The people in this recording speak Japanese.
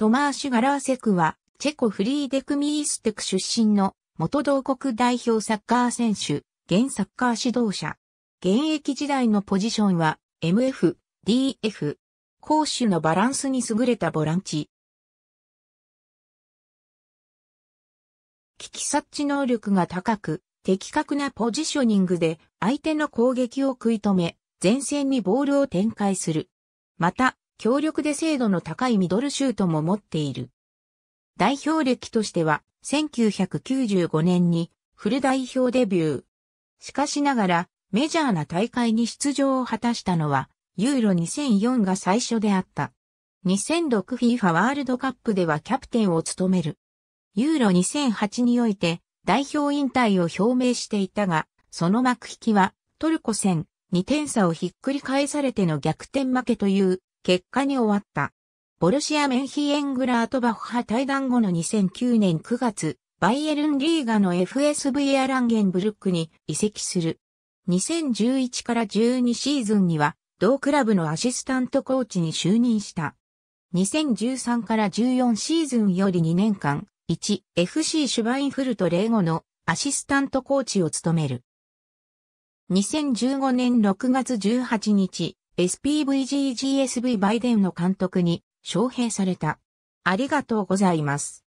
トマーシュ・ガラーセクは、チェコフリーデクミーステク出身の元同国代表サッカー選手、現サッカー指導者。現役時代のポジションは MF、DF。攻守のバランスに優れたボランチ。危機察知能力が高く、的確なポジショニングで相手の攻撃を食い止め、前線にボールを展開する。また、強力で精度の高いミドルシュートも持っている。代表歴としては、1995年にフル代表デビュー。しかしながら、メジャーな大会に出場を果たしたのは、ユーロ2004が最初であった。2006FIFA ワールドカップではキャプテンを務める。ユーロ2008において代表引退を表明していたが、その幕引きはトルコ戦2点差をひっくり返されての逆転負けという結果に終わった。ボルシア・メンヒエングラートバッハ対談後の2009年9月、バイエルンリーガの FSV アランゲンブルックに移籍する。2011から12シーズンには、同クラブのアシスタントコーチに就任した。2013から14シーズンより2年間、1FC シュバインフルトー後のアシスタントコーチを務める。2015年6月18日、SPVGGSV バイデンの監督に招聘された。ありがとうございます。